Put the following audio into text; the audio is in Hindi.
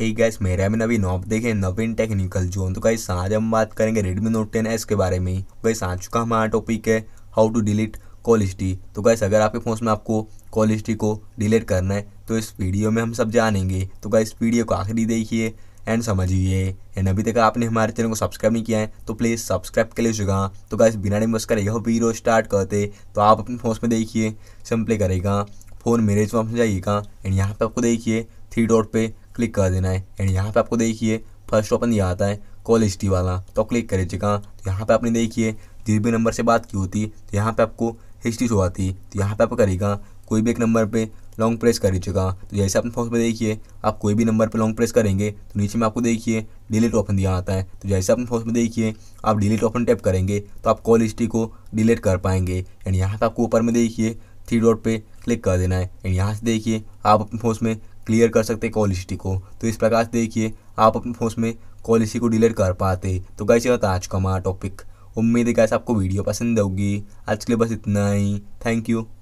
हे गैस मेरा में नवीन आप देखें नवीन टेक्निकल जोन तो गाइस आज हम बात करेंगे रेडमी नोट टेन एस के बारे में गाइस तो आ चुका हमारा टॉपिक है how to delete call history तो गाइस अगर आपके फोन में आपको कॉल हिस्ट्री को डिलीट करना है तो इस वीडियो में हम सब जानेंगे तो गाइस वीडियो को आखिरी देखिए एंड समझिए एंड अभी तक आपने हमारे चैनल को सब्सक्राइब नहीं किया है तो प्लीज़ सब्सक्राइब के लिए तो गाइस बिना नहीं बस यह वीडियो स्टार्ट करते तो आप अपने फोन में देखिए सिंपली करेगा फ़ोन मेरे में जाइएगा एंड यहाँ पे आपको देखिए थ्री डॉट पे क्लिक कर देना है एंड यहाँ पे आपको देखिए फर्स्ट ऑप्शन ये आता है कॉल हिस्ट्री वाला तो क्लिक कर चुका तो यहाँ पे आपने देखिए जिस भी नंबर से बात की होती तो यहाँ पे आपको हिस्ट्री शो आती तो यहाँ पे आप करेगा कोई भी एक नंबर पे लॉन्ग प्रेस कर चुका तो जैसे आपने फॉक्स पे देखिए आप कोई भी नंबर पे लॉन्ग प्रेस करेंगे तो नीचे में आपको देखिए डिलीट ऑप्शन दिया आता है तो जैसे आपने फॉक्स में देखिए आप डिलीट ऑप्शन टैप करेंगे तो आप कॉल हिस्ट्री को डिलीट कर पाएंगे एंड यहाँ पर आपको ऊपर में देखिए थ्री डॉट पे क्लिक कर देना है एंड यहाँ से देखिए आप अपने फोन में क्लियर कर सकते कॉलिसिटी को तो इस प्रकार से देखिए आप अपने फोन में कॉलिसी को डिलीट कर पाते तो कैसे होता है आज का हमारा टॉपिक उम्मीद है कैसे आपको वीडियो पसंद होगी आज के लिए बस इतना ही थैंक यू